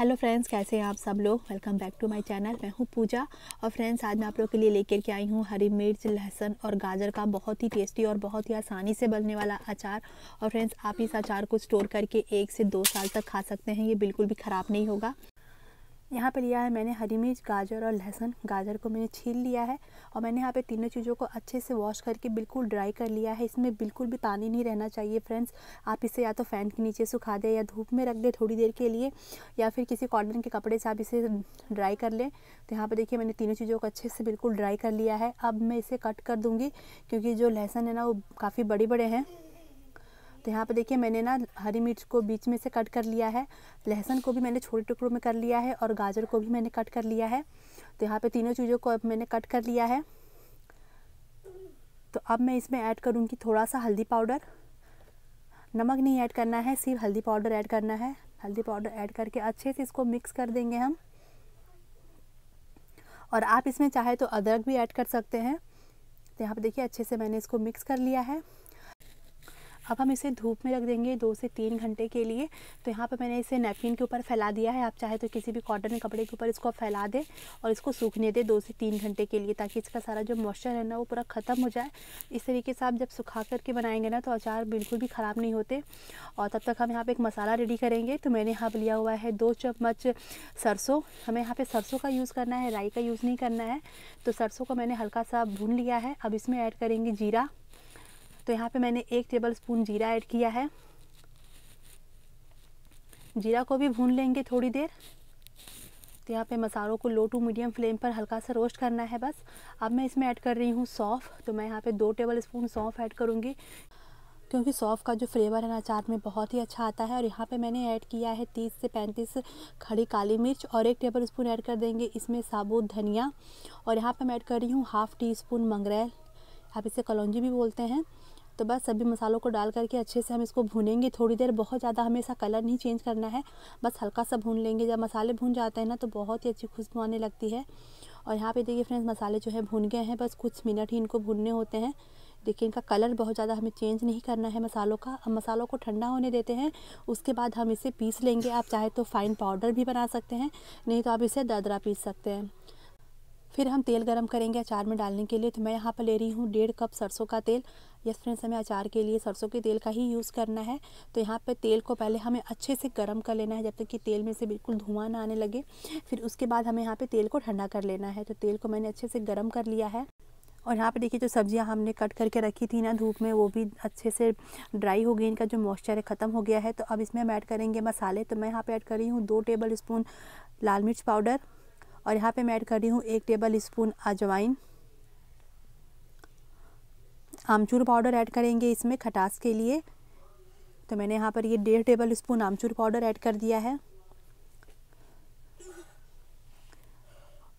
hello friends कैसे हैं आप सब लोग welcome back to my channel मैं हूं पूजा और फ्रेंड्स आज मैं आप लोग के लिए लेकर के आई हूं हरी मिर्च लहसुन और गाजर का बहुत ही टेस्टी और बहुत ही आसानी से बनने वाला अचार और फ्रेंड्स आप इस अचार को स्टोर करके एक से दो साल तक खा सकते हैं ये बिल्कुल भी ख़राब नहीं होगा यहाँ पे लिया है मैंने हरी मिर्च गाजर और लहसुन गाजर को मैंने छील लिया है और मैंने यहाँ पे तीनों चीज़ों को अच्छे से वॉश करके बिल्कुल ड्राई कर लिया है इसमें बिल्कुल भी पानी नहीं रहना चाहिए फ्रेंड्स आप इसे या तो फ़ैन के नीचे सुखा दें या धूप में रख दें थोड़ी देर के लिए या फिर किसी कॉटन के कपड़े से आप इसे ड्राई कर लें तो यहाँ पर देखिए मैंने तीनों चीज़ों को अच्छे से बिल्कुल ड्राई कर लिया है अब मैं इसे कट कर दूँगी क्योंकि जो लहसुन है ना वो काफ़ी बड़े बड़े हैं तो यहाँ पे देखिए मैंने ना हरी मिर्च को बीच में से कट कर लिया है लहसुन को भी मैंने छोटे टुकड़ों में कर लिया है और गाजर को भी मैंने कट कर लिया है तो यहाँ पे तीनों चीज़ों को अब मैंने कट कर लिया है तो अब मैं इसमें ऐड करूँगी थोड़ा सा हल्दी पाउडर नमक नहीं ऐड करना है सिर्फ हल्दी पाउडर ऐड करना है हल्दी पाउडर ऐड करके अच्छे से इसको मिक्स कर देंगे हम और आप इसमें चाहे तो अदरक भी ऐड कर सकते हैं तो यहाँ पर देखिए अच्छे से मैंने इसको मिक्स कर लिया है अब हम इसे धूप में रख देंगे दो से तीन घंटे के लिए तो यहाँ पर मैंने इसे नैपकिन के ऊपर फैला दिया है आप चाहे तो किसी भी कॉटन कपड़े के ऊपर इसको फैला दें और इसको सूखने दें दो से तीन घंटे के लिए ताकि इसका सारा जो मॉइस्चर है ना वो पूरा ख़त्म हो जाए इस तरीके से आप जब सुखा करके बनाएंगे ना तो अचार बिल्कुल भी ख़राब नहीं होते और तब तक हम यहाँ पर एक मसाला रेडी करेंगे तो मैंने यहाँ पर लिया हुआ है दो चम्मच सरसों हमें यहाँ पर सरसों का यूज़ करना है राई का यूज़ नहीं करना है तो सरसों को मैंने हल्का सा भून लिया है अब इसमें ऐड करेंगे जीरा तो यहाँ पे मैंने एक टेबल स्पून जीरा ऐड किया है जीरा को भी भून लेंगे थोड़ी देर तो यहाँ पे मसालों को लो टू मीडियम फ्लेम पर हल्का सा रोस्ट करना है बस अब मैं इसमें ऐड कर रही हूँ सौंफ़ तो मैं यहाँ पे दो टेबल स्पून सौंफ ऐड करूँगी क्योंकि सौंफ का जो फ्लेवर है ना अचार में बहुत ही अच्छा आता है और यहाँ पे मैंने ऐड किया है तीस से पैंतीस खड़ी काली मिर्च और एक टेबल स्पून ऐड कर देंगे इसमें साबुत धनिया और यहाँ पे मैं ऐड कर रही हूँ हाफ़ टी स्पून मंगरेल आप इसे कलौजी भी बोलते हैं तो बस सभी मसालों को डाल करके अच्छे से हम इसको भूनेंगे थोड़ी देर बहुत ज़्यादा हमें इसका कलर नहीं चेंज करना है बस हल्का सा भून लेंगे जब मसाले भून जाते हैं ना तो बहुत ही अच्छी खुशबू आने लगती है और यहाँ पे देखिए फ्रेंड्स मसाले जो है भून गए हैं बस कुछ मिनट ही इनको भूनने होते हैं देखिए इनका कलर बहुत ज़्यादा हमें चेंज नहीं करना है मसालों का हम मसालों को ठंडा होने देते हैं उसके बाद हम इसे पीस लेंगे आप चाहे तो फाइन पाउडर भी बना सकते हैं नहीं तो आप इसे दरदरा पीस सकते हैं फिर हम तेल गरम करेंगे अचार में डालने के लिए तो मैं यहाँ पर ले रही हूँ डेढ़ कप सरसों का तेल यस फ्रेंड्स हमें अचार के लिए सरसों के तेल का ही यूज़ करना है तो यहाँ पर तेल को पहले हमें अच्छे से गर्म कर लेना है जब तक कि तेल में से बिल्कुल धुआं ना आने लगे फिर उसके बाद हमें यहाँ पर तेल को ठंडा कर लेना है तो तेल को मैंने अच्छे से गर्म कर लिया है और यहाँ पे देखिए जो सब्जियाँ हमने कट करके रखी थी ना धूप में वो भी अच्छे से ड्राई हो गई इनका जो मॉइस्चर है ख़त्म हो गया है तो अब इसमें हम ऐड करेंगे मसाले तो मैं यहाँ पे ऐड कर रही हूँ दो टेबल स्पून लाल मिर्च पाउडर और यहाँ पे मैं ऐड कर रही हूँ एक टेबल स्पून अजवाइन आमचूर पाउडर ऐड करेंगे इसमें खटास के लिए तो मैंने यहाँ पर ये डेढ़ टेबल स्पून आमचूर पाउडर ऐड कर दिया है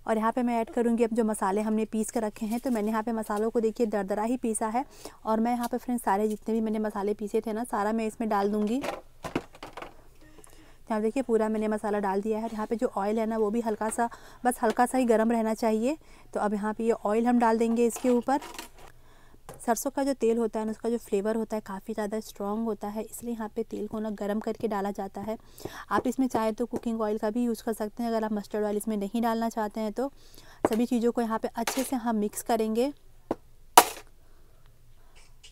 और यहाँ पे मैं ऐड करूँगी अब जो मसाले हमने पीस कर रखे हैं तो मैंने यहाँ पे मसालों को देखिए दरदरा ही पीसा है और मैं यहाँ पे फ्रेंड्स सारे जितने भी मैंने मसाले पीसे थे ना सारा मैं इसमें डाल दूँगी यहाँ देखिए पूरा मैंने मसाला डाल दिया है और यहाँ पे जो ऑयल है ना वो भी हल्का सा बस हल्का सा ही गर्म रहना चाहिए तो अब यहाँ पे ये ऑयल हम डाल देंगे इसके ऊपर सरसों का जो तेल होता है ना उसका जो फ्लेवर होता है काफ़ी ज़्यादा स्ट्रॉन्ग होता है इसलिए यहाँ पे तेल को ना गर्म करके डाला जाता है आप इसमें चाहे तो कुकिंग ऑयल का भी यूज़ कर सकते हैं अगर आप मस्टर्ड ऑयल इसमें नहीं डालना चाहते हैं तो सभी चीज़ों को यहाँ पर अच्छे से हम मिक्स करेंगे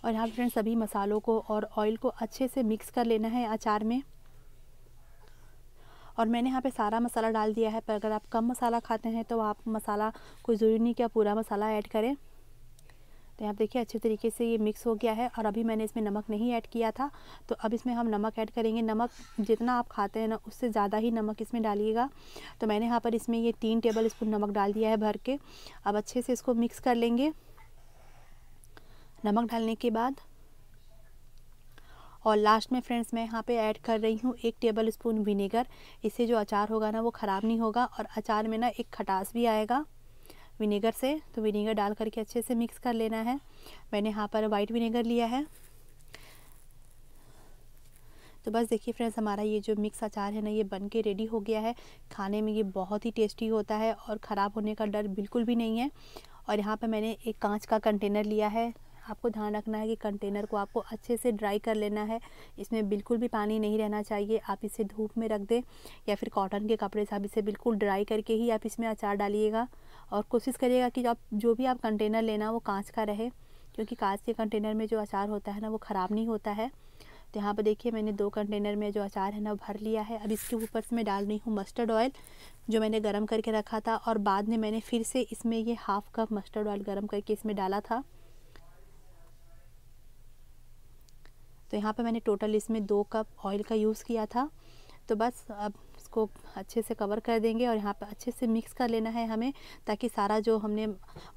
और यहाँ फ्रेंड सभी मसालों को और ऑयल को अच्छे से मिक्स कर लेना है अचार में और मैंने यहाँ पे सारा मसाला डाल दिया है पर अगर आप कम मसाला खाते हैं तो आप मसाला कोई ज़रूरी नहीं कि आप पूरा मसाला ऐड करें तो यहाँ देखिए अच्छे तरीके से ये मिक्स हो गया है और अभी मैंने इसमें नमक नहीं ऐड किया था तो अब इसमें हम नमक ऐड करेंगे नमक जितना आप खाते हैं ना उससे ज़्यादा ही नमक इसमें डालिएगा तो मैंने यहाँ पर इसमें ये तीन टेबल स्पून नमक डाल दिया है भर के अब अच्छे से इसको मिक्स कर लेंगे नमक डालने के बाद और लास्ट में फ्रेंड्स मैं यहाँ पे ऐड कर रही हूँ एक टेबल स्पून विनेगर इससे जो अचार होगा ना वो ख़राब नहीं होगा और अचार में ना एक खटास भी आएगा विनेगर से तो विनेगर डाल करके अच्छे से मिक्स कर लेना है मैंने यहाँ पर वाइट विनेगर लिया है तो बस देखिए फ्रेंड्स हमारा ये जो मिक्स अचार है ना ये बन के रेडी हो गया है खाने में ये बहुत ही टेस्टी होता है और ख़राब होने का डर बिल्कुल भी नहीं है और यहाँ पे मैंने एक कांच का कंटेनर लिया है आपको ध्यान रखना है कि कंटेनर को आपको अच्छे से ड्राई कर लेना है इसमें बिल्कुल भी पानी नहीं रहना चाहिए आप इसे धूप में रख दें या फिर कॉटन के कपड़े से आप इसे बिल्कुल ड्राई करके ही आप इसमें अचार डालिएगा और कोशिश करिएगा कि आप जो भी आप कंटेनर लेना वो कांच का रहे क्योंकि कांच के कंटेनर में जो अचार होता है ना वो ख़राब नहीं होता है तो यहाँ पर देखिए मैंने दो कंटेनर में जो अचार है ना भर लिया है अब इसके ऊपर से मैं डाल रही हूँ मस्टर्ड ऑयल जो मैंने गर्म करके रखा था और बाद में मैंने फिर से इसमें ये हाफ़ कप मस्टर्ड ऑयल गर्म करके इसमें डाला था तो यहाँ पे मैंने टोटल इसमें दो कप ऑयल का यूज़ किया था तो बस अब इसको अच्छे से कवर कर देंगे और यहाँ पे अच्छे से मिक्स कर लेना है हमें ताकि सारा जो हमने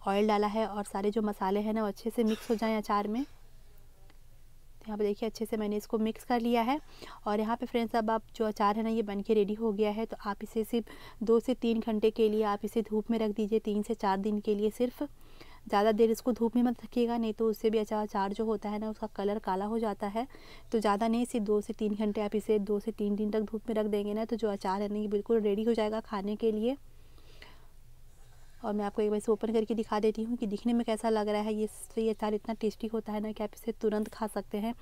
ऑयल डाला है और सारे जो मसाले हैं ना वो अच्छे से मिक्स हो जाएं अचार में तो यहाँ पर देखिए अच्छे से मैंने इसको मिक्स कर लिया है और यहाँ पे फ्रेंड्स अब आप जो अचार है ना ये बन के रेडी हो गया है तो आप इसे सिर्फ दो से तीन घंटे के लिए आप इसे धूप में रख दीजिए तीन से चार दिन के लिए सिर्फ़ ज़्यादा देर इसको धूप में मत रखिएगा नहीं तो उससे भी अचार जो होता है ना उसका कलर काला हो जाता है तो ज़्यादा नहीं सिर्फ दो से तीन घंटे आप इसे दो से तीन दिन तक धूप में रख देंगे ना तो जो अचार है ना ये बिल्कुल रेडी हो जाएगा खाने के लिए और मैं आपको एक बार इसे ओपन करके दिखा देती हूँ कि दिखने में कैसा लग रहा है ये ये अचार इतना टेस्टी होता है ना कि आप इसे तुरंत खा सकते हैं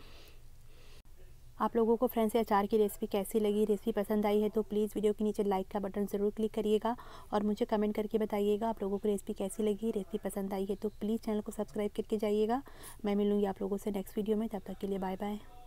आप लोगों को फ्रेंड्स से अचार की रेसिपी कैसी लगी रेसिपी पसंद आई है तो प्लीज़ वीडियो के नीचे लाइक का बटन ज़रूर क्लिक करिएगा और मुझे कमेंट करके बताइएगा आप लोगों को रेसिपी कैसी लगी रेसिपी पसंद आई है तो प्लीज़ चैनल को सब्सक्राइब करके जाइएगा मैं मिलूँगी आप लोगों से नेक्स्ट वीडियो में तब तक के लिए बाय बाय